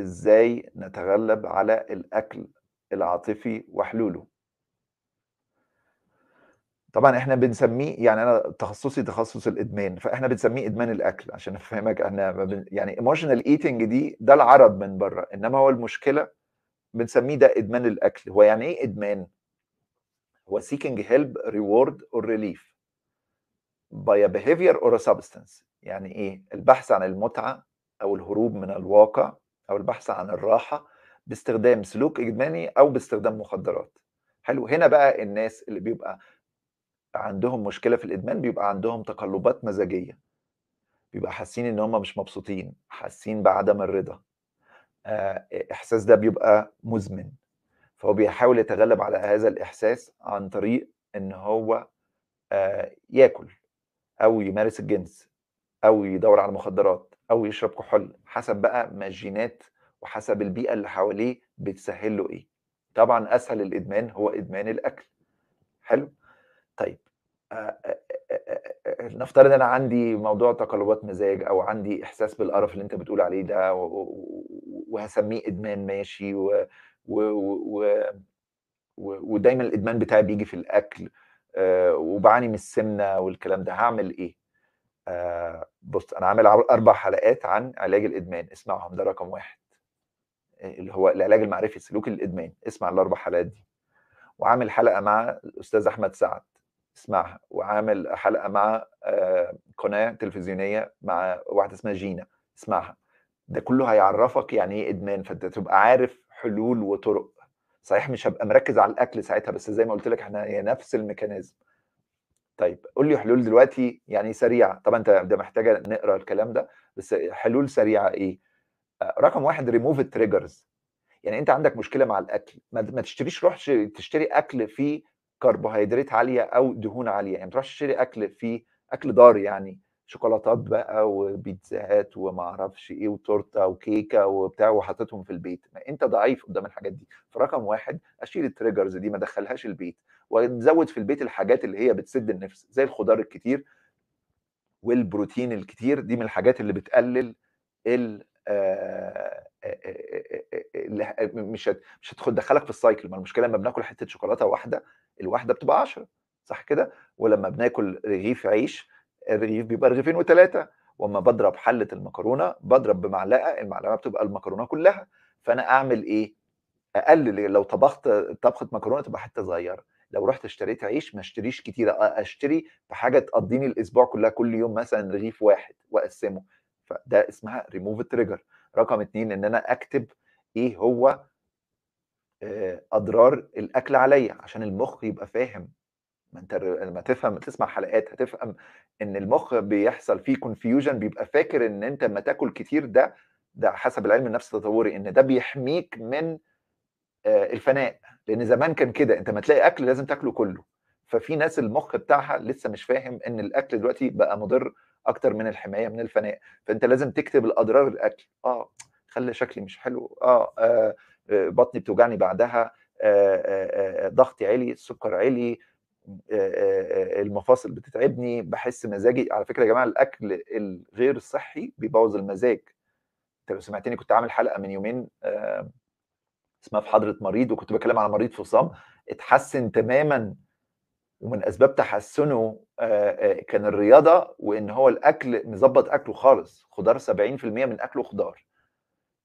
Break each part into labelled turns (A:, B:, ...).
A: ازاي نتغلب على الاكل العاطفي وحلوله طبعا احنا بنسميه يعني انا تخصصي تخصص الادمان فاحنا بنسميه ادمان الاكل عشان افهمك احنا يعني ايموشنال ايتنج دي ده العرب من بره انما هو المشكله بنسميه ده ادمان الاكل هو يعني ايه ادمان هو seeking help reward or relief by a behavior or a substance يعني ايه البحث عن المتعه او الهروب من الواقع او البحث عن الراحه باستخدام سلوك ادماني او باستخدام مخدرات حلو هنا بقى الناس اللي بيبقى عندهم مشكله في الادمان بيبقى عندهم تقلبات مزاجيه بيبقى حاسين ان هم مش مبسوطين حاسين بعدم الرضا آه، احساس ده بيبقى مزمن فهو بيحاول يتغلب على هذا الاحساس عن طريق ان هو آه، ياكل او يمارس الجنس او يدور على مخدرات او يشرب كحول حسب بقى ما الجينات وحسب البيئه اللي حواليه بتسهل له ايه طبعا اسهل الادمان هو ادمان الاكل حلو طيب آه، آه، آه، نفترض انا عندي موضوع تقلبات مزاج او عندي احساس بالقرف اللي انت بتقول عليه ده وهسميه ادمان ماشي و و و و ودايما الادمان بتاعي بيجي في الاكل وبعاني من السمنه والكلام ده هعمل ايه آه، بص انا عامل اربع حلقات عن علاج الادمان اسمعهم ده رقم واحد آه، اللي هو العلاج المعرفي سلوك الادمان اسمع الاربع حلقات دي وعامل حلقه مع الاستاذ احمد سعد اسمعها وعامل حلقه مع آه، قناه تلفزيونيه مع واحده اسمها جينا اسمعها ده كله هيعرفك يعني ايه ادمان فانت تبقى عارف حلول وطرق صحيح مش هبقى مركز على الاكل ساعتها بس زي ما قلت لك احنا هي نفس الميكانيزم طيب قول لي حلول دلوقتي يعني سريعه طبعا انت ده محتاجه نقرا الكلام ده بس حلول سريعه ايه آه، رقم واحد ريموف التريجرز يعني انت عندك مشكله مع الاكل ما تشتريش روح تشتري اكل فيه كربوهيدرات عاليه او دهون عاليه يعني ما تروحش تشتري اكل فيه اكل ضار يعني شوكولاتات بقى وبيتزاهات وما اعرفش ايه وتورته وكيكه وبتاع وحطيتهم في البيت ما انت ضعيف قدام الحاجات دي فرقم واحد اشيل التريجرز دي ما ادخلهاش البيت وازود في البيت الحاجات اللي هي بتسد النفس زي الخضار الكتير والبروتين الكتير دي من الحاجات اللي بتقلل ال آه، آه، آه، مش مش هتدخلك في السايكل ما المشكله لما بناكل حته شوكولاته واحده الواحده بتبقى 10 صح كده ولما بناكل رغيف عيش الرغيف بيبقى رغيفين وثلاثه واما بضرب حله المكرونه بضرب بمعلقه المعلقه بتبقى المكرونه كلها فانا اعمل ايه اقلل لو طبخت طبخه مكرونه تبقى حته صغيره لو رحت اشتريت عيش ما اشتريش كتير اشتري في حاجه تقضيني الاسبوع كلها كل يوم مثلا رغيف واحد واقسمه فده اسمها ريموف تريجر رقم اتنين ان انا اكتب ايه هو آه، اضرار الاكل عليا عشان المخ يبقى فاهم ما انت لما تفهم تسمع حلقات هتفهم ان المخ بيحصل فيه كونفيوجن بيبقى فاكر ان انت لما تاكل كتير ده ده حسب العلم النفس التطوري ان ده بيحميك من آه، الفناء لان زمان كان كده انت ما تلاقي اكل لازم تاكله كله ففي ناس المخ بتاعها لسه مش فاهم ان الاكل دلوقتي بقى مضر اكتر من الحمايه من الفناء فانت لازم تكتب الاضرار الاكل اه خلى شكلي مش حلو اه, آه, آه، بطني بتوجعني بعدها آه, آه، ضغطي عالي السكر عالي آه، آه، آه، المفاصل بتتعبني بحس مزاجي على فكره يا جماعه الاكل الغير صحي بيبوظ المزاج انت لو سمعتني كنت عامل حلقه من يومين اسمها في حضره مريض وكنت بتكلم على مريض فصام اتحسن تماما ومن اسباب تحسنه كان الرياضه وان هو الاكل مظبط اكله خالص خضار 70% من اكله خضار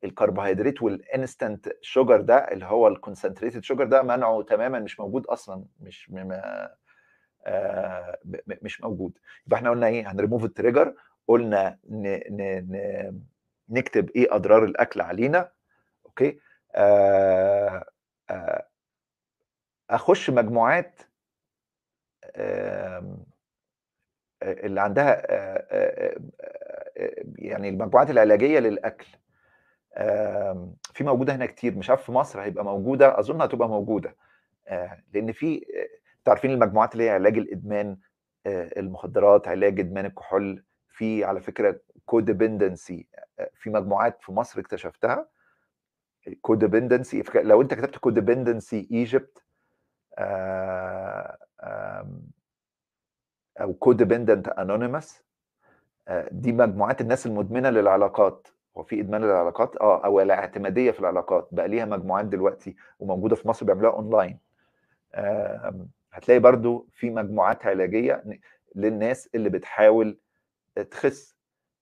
A: الكربوهيدرات والانستنت شوجر ده اللي هو الكونسنتريتد شوجر ده منعه تماما مش موجود اصلا مش آه مش موجود يبقى احنا قلنا ايه هنريموف التريجر قلنا ن ن ن نكتب ايه اضرار الاكل علينا اوكي آه آه اخش مجموعات آه، اللي عندها آه، آه، يعني المجموعات العلاجيه للاكل في موجوده هنا كتير مش عارف في مصر هيبقى موجوده اظن هتبقى موجوده آه، لان في آه، تعرفين المجموعات اللي هي علاج الادمان آه، المخدرات علاج ادمان الكحول في على فكره كوديبندنسي في مجموعات في مصر اكتشفتها كوديبندنسي لو انت كتبت كوديبندنسي ايجيبت او كوديبندنت انونيمس دي مجموعات الناس المدمنه للعلاقات هو في ادمان العلاقات اه او الاعتماديه في العلاقات بقى ليها مجموعات دلوقتي وموجوده في مصر بيعملوها اونلاين آه هتلاقي برضو في مجموعات علاجيه للناس اللي بتحاول تخس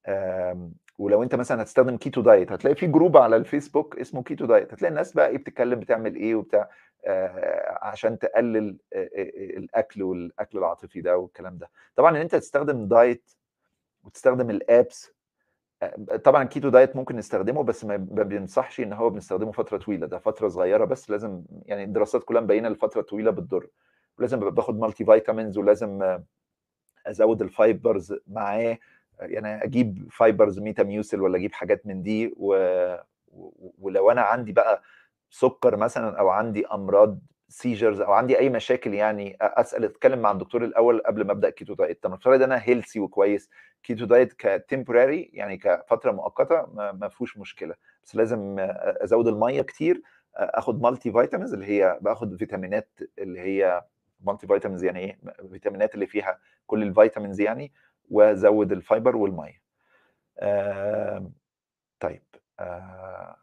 A: آه ولو انت مثلا هتستخدم كيتو دايت هتلاقي في جروب على الفيسبوك اسمه كيتو دايت هتلاقي الناس بقى ايه بتتكلم بتعمل ايه وبتاع آه عشان تقلل آه, آه،, آه، الاكل والاكل العاطفي ده والكلام ده طبعا ان انت تستخدم دايت وتستخدم الابس طبعا كيتو دايت ممكن نستخدمه بس ما بينصحش ان هو بنستخدمه فتره طويله ده فتره صغيره بس لازم يعني الدراسات كلها مبينه الفتره الطويله بتضر ولازم باخد مالتي فيتامينز ولازم ازود الفايبرز معاه يعني اجيب فايبرز ميتا ميوسل ولا اجيب حاجات من دي و... ولو انا عندي بقى سكر مثلا او عندي امراض سيجرز او عندي اي مشاكل يعني اسال اتكلم مع الدكتور الاول قبل ما ابدا كيتو دايت طب نفترض انا هيلثي وكويس كيتو دايت كتمبوراري يعني كفتره مؤقته ما فيهوش مشكله بس لازم ازود الميه كتير اخد مالتي فيتامينز اللي هي باخد فيتامينات اللي هي مالتي فيتامينز يعني ايه فيتامينات اللي فيها كل الفيتامينز يعني وازود الفايبر والميه آه طيب آه